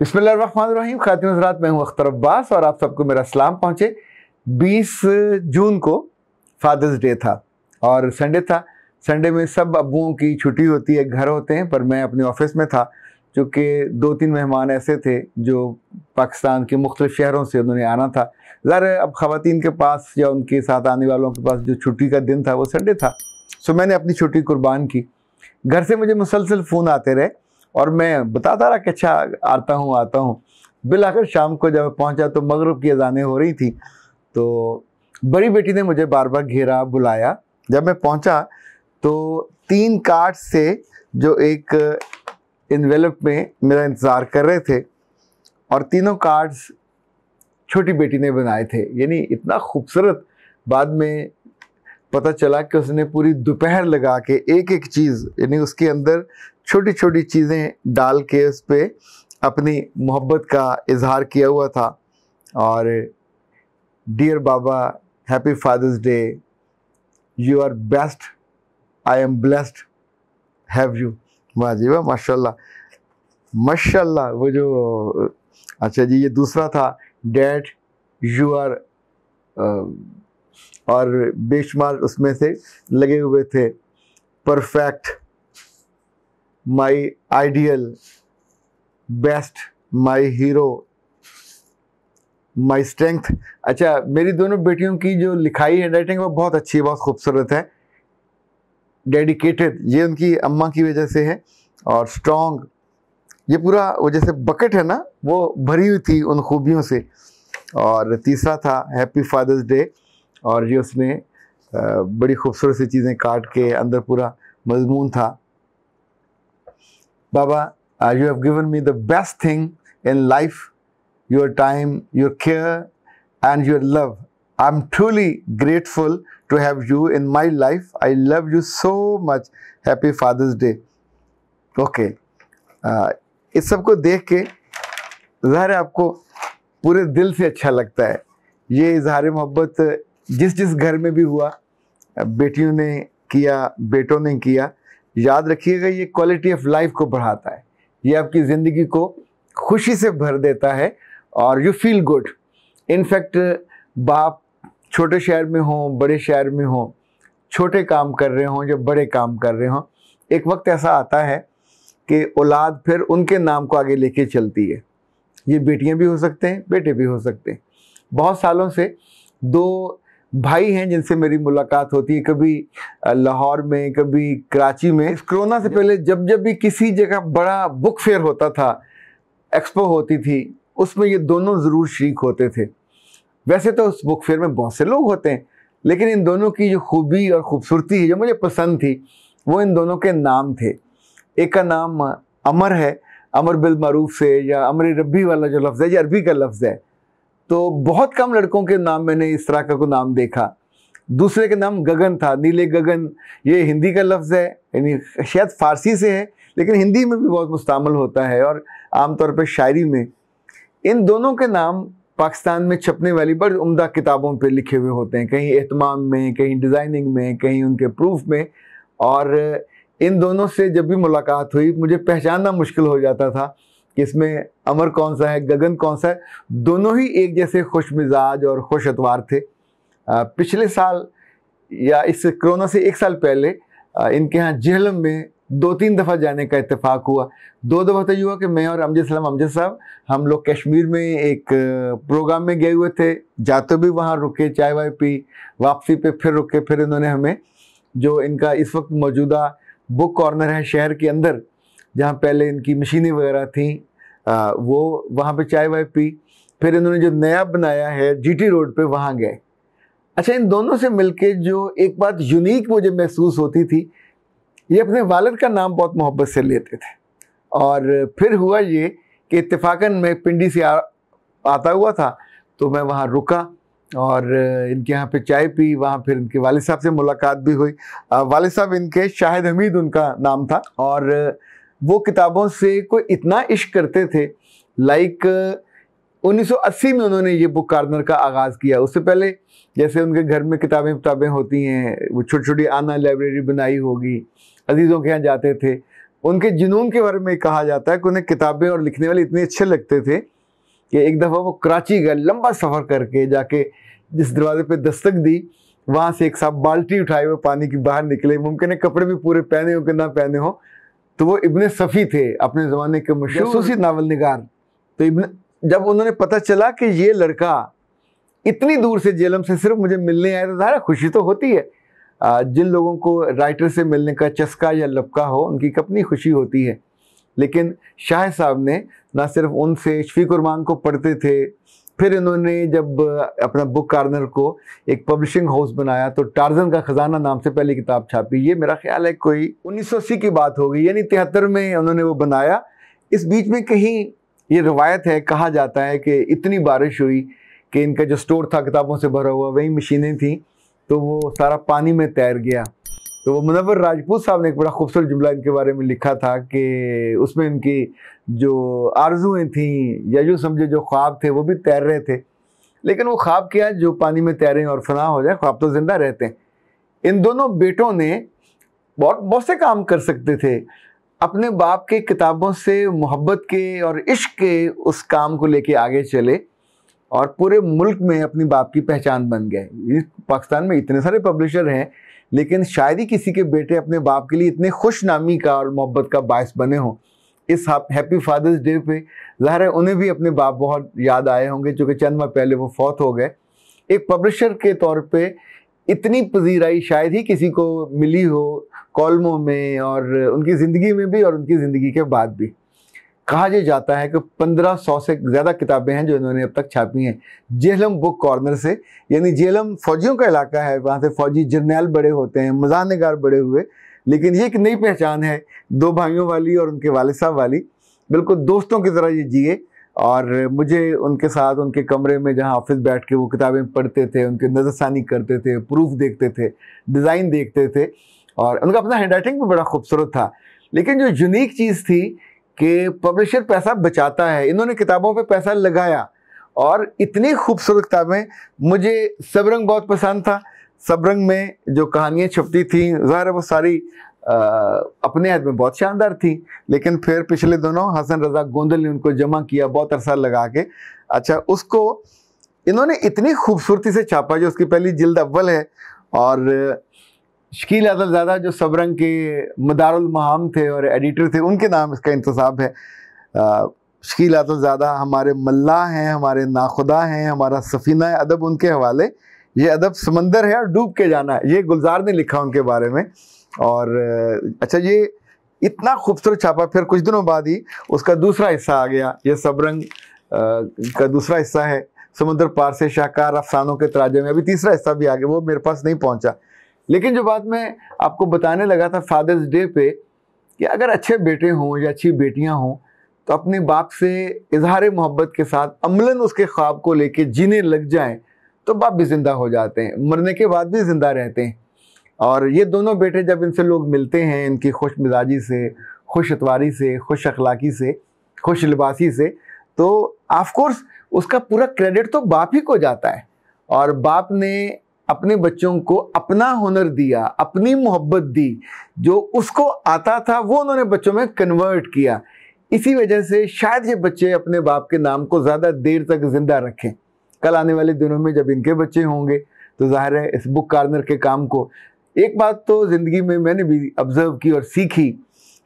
बिस्मिल्लाम खातिम हजरात मैं हूँ अख्तर अब्बास और आप सबको मेरा सलाम पहुँचे 20 जून को फादर्स डे था और संडे था संडे में सब अबुओं की छुट्टी होती है घर होते हैं पर मैं अपने ऑफिस में था चूँकि दो तीन मेहमान ऐसे थे जो पाकिस्तान के मुख्तलिफ शहरों से उन्होंने आना था ज़र अब ख़वान के पास या उनके साथ आने वालों के पास जो छुट्टी का दिन था वो संडे था सो मैंने अपनी छुट्टी कुर्बान की घर से मुझे मुसलसल फ़ोन आते रहे और मैं बताता रहा कि अच्छा आता हूँ आता हूँ बिलाकर शाम को जब मैं पहुँचा तो मगरब की अजानें हो रही थी तो बड़ी बेटी ने मुझे बार बार घेरा बुलाया जब मैं पहुँचा तो तीन कार्ड से जो एक इन्वेलप में मेरा इंतज़ार कर रहे थे और तीनों कार्ड्स छोटी बेटी ने बनाए थे यानी इतना खूबसूरत बाद में पता चला कि उसने पूरी दोपहर लगा के एक एक चीज़ यानी उसके अंदर छोटी छोटी चीज़ें डाल के उस पर अपनी मोहब्बत का इजहार किया हुआ था और dear Baba happy Father's Day you are best I am blessed have you वाजी वाह माशा माशा वो जो अच्छा जी ये दूसरा था डैड यू आर और बेशुमार उसमें से लगे हुए थे perfect my ideal best my hero my strength अच्छा मेरी दोनों बेटियों की जो लिखाई है राइटिंग वो बहुत अच्छी है बहुत खूबसूरत है डेडिकेटेड ये उनकी अम्मा की वजह से है और स्ट्रॉन्ग ये पूरा वो जैसे बकेट है ना वो भरी हुई थी उन खूबियों से और तीसरा था हैप्पी फादर्स डे और ये उसने बड़ी खूबसूरत सी चीज़ें काट के अंदर पूरा मजमून था Baba, uh, you have given me the best thing in life your time, your care, and your love. I'm truly grateful to have you in my life. I love you so much. Happy Father's Day. Okay okay. इस सब को देख के ज़ाहिर आपको पूरे दिल से अच्छा लगता है ये इजहार मोहब्बत जिस जिस घर में भी हुआ बेटियों ने किया बेटों ने किया याद रखिएगा ये क्वालिटी ऑफ लाइफ को बढ़ाता है ये आपकी ज़िंदगी को खुशी से भर देता है और यू फील गुड इनफैक्ट बाप छोटे शहर में हों बड़े शहर में हों छोटे काम कर रहे हों या बड़े काम कर रहे हों एक वक्त ऐसा आता है कि औलाद फिर उनके नाम को आगे लेके चलती है ये बेटियां भी हो सकते हैं बेटे भी हो सकते हैं बहुत सालों से दो भाई हैं जिनसे मेरी मुलाकात होती है कभी लाहौर में कभी कराची में इस कोरोना से पहले जब जब भी किसी जगह बड़ा बुक फेयर होता था एक्सपो होती थी उसमें ये दोनों ज़रूर शरीक होते थे वैसे तो उस बुक फेयर में बहुत से लोग होते हैं लेकिन इन दोनों की जो खूबी और ख़ूबसूरती है जो मुझे पसंद थी वो इन दोनों के नाम थे एक का नाम अमर है अमर बिल मरूफ से या अमर रबी वाला जो लफ्ज़ है ये अरबी का लफ्ज़ है तो बहुत कम लड़कों के नाम मैंने इस तरह का को नाम देखा दूसरे के नाम गगन था नीले गगन ये हिंदी का लफ्ज़ है यानी शायद फारसी से है लेकिन हिंदी में भी बहुत मुस्तमल होता है और आमतौर पर शायरी में इन दोनों के नाम पाकिस्तान में छपने वाली बड़ी उमदा किताबों पर लिखे हुए होते हैं कहीं अहतमाम में कहीं डिज़ाइनिंग में कहीं उनके प्रूफ में और इन दोनों से जब भी मुलाकात हुई मुझे पहचानना मुश्किल हो जाता था कि इसमें अमर कौन सा है गगन कौन सा है दोनों ही एक जैसे खुश मिजाज और खुश अतवार थे पिछले साल या इस कोरोना से एक साल पहले इनके यहाँ जेहलम में दो तीन दफ़ा जाने का इतफ़ाक़ हुआ दो दफ़ा तो ये हुआ कि मैं और अमजद सलाम अमजद साहब हम लोग कश्मीर में एक प्रोग्राम में गए हुए थे जाते तो भी वहाँ रुके चाय वाय पी वापसी पे फिर रुके फिर इन्होंने हमें जो इनका इस वक्त मौजूदा बुक कॉर्नर है शहर के अंदर जहाँ पहले इनकी मशीनें वगैरह थी आ, वो वहाँ पे चाय वाय पी फिर इन्होंने जो नया बनाया है जीटी रोड पे वहाँ गए अच्छा इन दोनों से मिलके जो एक बात यूनिक मुझे महसूस होती थी ये अपने वालद का नाम बहुत मोहब्बत से लेते थे और फिर हुआ ये कि इतफाक़न मैं पिंडी से आ, आता हुआ था तो मैं वहाँ रुका और इनके यहाँ पे चाय पी वहाँ फिर इनके वाले साहब से मुलाकात भी हुई वाले साहब इनके शाहिद हमीद उनका नाम था और वो किताबों से कोई इतना इश्क करते थे लाइक 1980 में उन्होंने ये बुक कार्नर का आगाज़ किया उससे पहले जैसे उनके घर में किताबें किताबें होती हैं वो छोटी छोटी आना लाइब्रेरी बनाई होगी अजीज़ों के यहाँ जाते थे उनके जुनून के बारे में कहा जाता है कि उन्हें किताबें और लिखने वाले इतने अच्छे लगते थे कि एक दफ़ा वो कराची गए लंबा सफ़र करके जाके जिस दरवाजे पर दस्तक दी वहाँ से एक साहब बाल्टी उठाए हुए पानी की बाहर निकले मुमकिन है कपड़े भी पूरे पहने हो कि ना पहने हों तो वो इबन सफ़ी थे अपने ज़माने के मशहूर नावल निगार तो इबन जब उन्होंने पता चला कि ये लड़का इतनी दूर से जेलम से सिर्फ मुझे मिलने आया था ज़्यादा खुशी तो होती है जिन लोगों को राइटर से मिलने का चस्का या लपका हो उनकी अपनी खुशी होती है लेकिन शाह साहब ने ना सिर्फ उनसे शफीक उरमान को पढ़ते थे फिर इन्होंने जब अपना बुक कार्नर को एक पब्लिशिंग हाउस बनाया तो टार्जन का ख़जाना नाम से पहली किताब छापी ये मेरा ख्याल है कोई उन्नीस की बात होगी यानी तिहत्तर में उन्होंने वो बनाया इस बीच में कहीं ये रिवायत है कहा जाता है कि इतनी बारिश हुई कि इनका जो स्टोर था किताबों से भरा हुआ वही मशीनें थीं तो वो सारा पानी में तैर गया तो वो मुनवर राजपूत साहब ने एक बड़ा खूबसूरत जुमला इनके बारे में लिखा था कि उसमें इनकी जो आरजुएँ थीं या जो समझे जो ख्वाब थे वो भी तैर रहे थे लेकिन वो ख्वाब क्या जो पानी में तैरें और फना हो जाए ख्वाब तो ज़िंदा रहते हैं इन दोनों बेटों ने बहुत बहुत से काम कर सकते थे अपने बाप के किताबों से मोहब्बत के और इश्क के उस काम को लेके आगे चले और पूरे मुल्क में अपनी बाप की पहचान बन गए पाकिस्तान में इतने सारे पब्लिशर हैं लेकिन शायद ही किसी के बेटे अपने बाप के लिए इतने खुश नामी का और मोहब्बत का बायस बने हों इस हैप्पी फादर्स डे पे ज़ाहिर है उन्हें भी अपने बाप बहुत याद आए होंगे चूँकि चंद माह पहले वो फौत हो गए एक पब्लिशर के तौर पे इतनी पजीराई शायद ही किसी को मिली हो कॉलमों में और उनकी ज़िंदगी में भी और उनकी ज़िंदगी के बाद भी कहा यह जाता है कि 1500 से ज़्यादा किताबें हैं जो इन्होंने अब तक छापी हैं जेहलम बुक कॉर्नर से यानी जेहलम फौजियों का इलाका है वहाँ से फौजी जर्नैल बड़े होते हैं मजानगार बड़े हुए लेकिन ये एक नई पहचान है दो भाइयों वाली और उनके वाले साहब वाली बिल्कुल दोस्तों की तरह ये जिए और मुझे उनके साथ उनके कमरे में जहाँ ऑफिस बैठ के वो किताबें पढ़ते थे उनके नज़रसानी करते थे प्रूफ देखते थे डिज़ाइन देखते थे और उनका अपना हैंड राइटिंग भी बड़ा खूबसूरत था लेकिन जो यूनिक चीज़ थी कि पब्लिशर पैसा बचाता है इन्होंने किताबों पे पैसा लगाया और इतनी खूबसूरत किताबें मुझे सबरंग बहुत पसंद था सबरंग में जो कहानियाँ छपती थी ज़ाहिर वो सारी आ, अपने हद में बहुत शानदार थी लेकिन फिर पिछले दोनों हसन रजा गोंदल ने उनको जमा किया बहुत अरसा लगा के अच्छा उसको इन्होंने इतनी खूबसूरती से छापा जो उसकी पहली जिल्द अव्वल है और शकील अदलजादा जो सबरंग के मदारमाम थे और एडिटर थे उनके नाम इसका इंतसाब है शकील अदलजादा हमारे मल्ला हैं हमारे नाखुदा हैं हमारा सफ़ीना है अदब उनके हवाले ये अदब समंदर है और डूब के जाना है ये गुलजार ने लिखा उनके बारे में और अच्छा ये इतना खूबसूरत छापा फिर कुछ दिनों बाद ही उसका दूसरा हिस्सा आ गया ये सबरंग का दूसरा हिस्सा है समुद्र पार से शाहकार अफसानों के तराजे में अभी तीसरा हिस्सा भी आ गया वो मेरे पास नहीं पहुंचा लेकिन जो बात मैं आपको बताने लगा था फादर्स डे पे कि अगर अच्छे बेटे हों या अच्छी बेटियां हों तो अपने बाप से इजहार मोहब्बत के साथ अमलन उसके ख्वाब को लेके जीने लग जाएं तो बाप भी ज़िंदा हो जाते हैं मरने के बाद भी ज़िंदा रहते हैं और ये दोनों बेटे जब इनसे लोग मिलते हैं इनकी खुश मिजाजी से खुश अतवारी से खुश अखलाकी से खुश लिबासी से तो आफकोर्स उसका पूरा क्रेडिट तो बाप ही को जाता है और बाप ने अपने बच्चों को अपना हुनर दिया अपनी मोहब्बत दी जो उसको आता था वो उन्होंने बच्चों में कन्वर्ट किया इसी वजह से शायद ये बच्चे अपने बाप के नाम को ज़्यादा देर तक ज़िंदा रखें कल आने वाले दिनों में जब इनके बच्चे होंगे तो ज़ाहिर है इस बुक कार्नर के काम को एक बात तो ज़िंदगी में मैंने भी ऑब्ज़र्व की और सीखी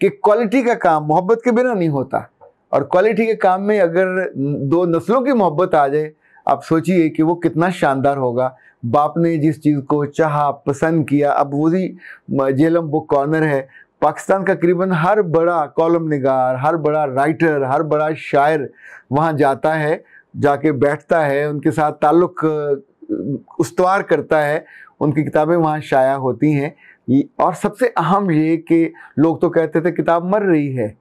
कि क्वालिटी का काम मोहब्बत के बिना नहीं होता और क्वालिटी के काम में अगर दो नस्लों की मोहब्बत आ जाए आप सोचिए कि वो कितना शानदार होगा बाप ने जिस चीज़ को चाहा पसंद किया अब वही जेलम बुक कॉर्नर है पाकिस्तान का करीबन हर बड़ा कॉलम निगार हर बड़ा राइटर हर बड़ा शायर वहाँ जाता है जाके बैठता है उनके साथ ताल्लुक़ उसवार करता है उनकी किताबें वहाँ शाया होती हैं और सबसे अहम ये कि लोग तो कहते थे किताब मर रही है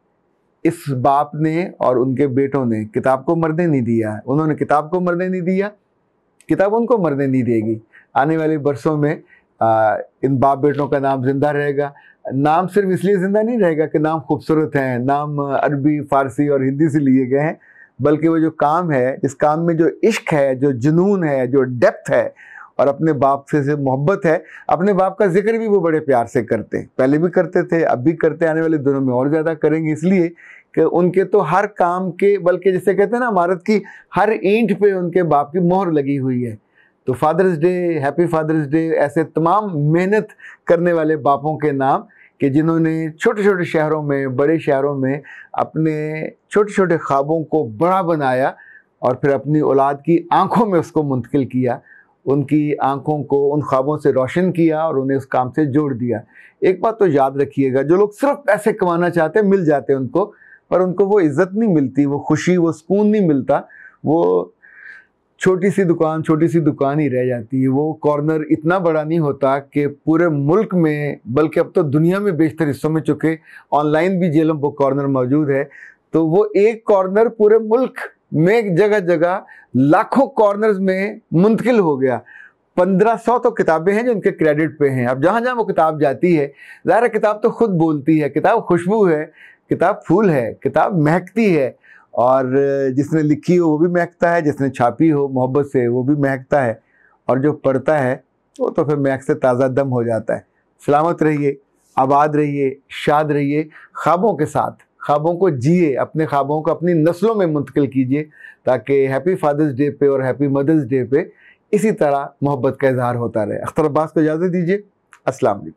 इस बाप ने और उनके बेटों ने किताब को मरने नहीं दिया उन्होंने किताब को मरने नहीं दिया किताब उनको मरने नहीं देगी आने वाले बरसों में आ, इन बाप बेटों का नाम जिंदा रहेगा नाम सिर्फ इसलिए ज़िंदा नहीं रहेगा कि नाम खूबसूरत हैं नाम अरबी फ़ारसी और हिंदी से लिए गए हैं बल्कि वो जो काम है इस काम में जो इश्क है जो जुनून है जो डेप्थ है और अपने बाप से से मोहब्बत है अपने बाप का जिक्र भी वो बड़े प्यार से करते पहले भी करते थे अब भी करते आने वाले दिनों में और ज़्यादा करेंगे इसलिए कि उनके तो हर काम के बल्कि जैसे कहते हैं ना भारत की हर ईंट पे उनके बाप की मोहर लगी हुई है तो Father's Day happy Father's Day ऐसे तमाम मेहनत करने वाले बापों के नाम कि जिन्होंने छोटे छोटे शहरों में बड़े शहरों में अपने छोटे छोटे ख्वाबों को बड़ा बनाया और फिर अपनी औलाद की आंखों में उसको मुंतकिल किया उनकी आंखों को उन ख्वाबों से रोशन किया और उन्हें उस काम से जोड़ दिया एक बात तो याद रखिएगा जो लोग सिर्फ पैसे कमाना चाहते हैं मिल जाते हैं उनको पर उनको वो इज्जत नहीं मिलती वो खुशी वो सुकून नहीं मिलता वो छोटी सी दुकान छोटी सी दुकान ही रह जाती है वो कॉर्नर इतना बड़ा नहीं होता कि पूरे मुल्क में बल्कि अब तो दुनिया में बेशतर हिस्सों में चुके ऑनलाइन भी जेलम बुक कॉर्नर मौजूद है तो वो एक कॉर्नर पूरे मुल्क में जगह जगह लाखों कॉर्नर्स में मुंतकिल हो गया पंद्रह सौ तो किताबें हैं जो उनके क्रेडिट पे हैं अब जहाँ जहाँ वो किताब जाती है ज़ाहिर किताब तो खुद बोलती है किताब खुशबू है किताब फूल है किताब महकती है और जिसने लिखी हो वो भी महकता है जिसने छापी हो मोहब्बत से वो भी महकता है और जो पढ़ता है वो तो फिर महक से ताज़ा दम हो जाता है सलामत रहिए आबाद रहिए शाद रहिए ख्वाबों के साथ ख्वाबों को जिए अपने ख्वाबों को अपनी नस्लों में मुंतकिल कीजिए ताकि हैप्पी फादर्स डे पे और हैप्पी मदर्स डे पे इसी तरह मोहब्बत का इजहार होता रहे अख्तर अब्बास को इजाज़त दीजिए असलकम